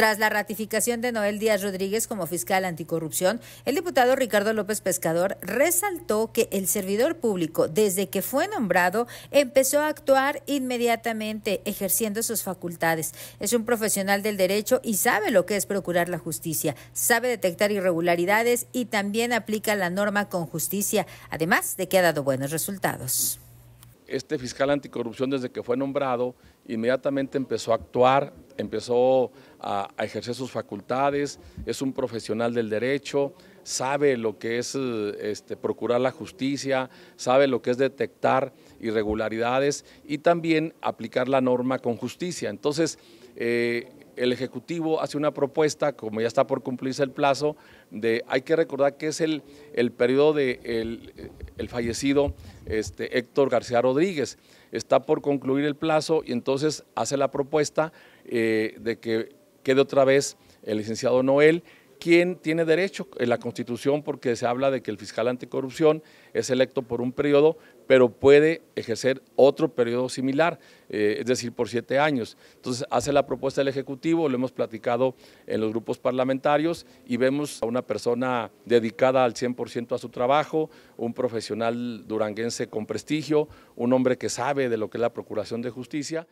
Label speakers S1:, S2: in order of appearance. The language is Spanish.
S1: Tras la ratificación de Noel Díaz Rodríguez como fiscal anticorrupción, el diputado Ricardo López Pescador resaltó que el servidor público, desde que fue nombrado, empezó a actuar inmediatamente, ejerciendo sus facultades. Es un profesional del derecho y sabe lo que es procurar la justicia, sabe detectar irregularidades y también aplica la norma con justicia, además de que ha dado buenos resultados.
S2: Este fiscal anticorrupción, desde que fue nombrado, inmediatamente empezó a actuar empezó a, ejercer sus facultades, es un profesional del derecho, sabe lo que es este, procurar la justicia, sabe lo que es detectar irregularidades y también aplicar la norma con justicia. Entonces, eh, el Ejecutivo hace una propuesta, como ya está por cumplirse el plazo, de hay que recordar que es el, el periodo de el fallecido este, Héctor García Rodríguez. Está por concluir el plazo y entonces hace la propuesta eh, de que quede otra vez el licenciado Noel quién tiene derecho en eh, la Constitución, porque se habla de que el fiscal anticorrupción es electo por un periodo, pero puede ejercer otro periodo similar, eh, es decir, por siete años. Entonces, hace la propuesta del Ejecutivo, lo hemos platicado en los grupos parlamentarios y vemos a una persona dedicada al 100% a su trabajo, un profesional duranguense con prestigio, un hombre que sabe de lo que es la Procuración de Justicia.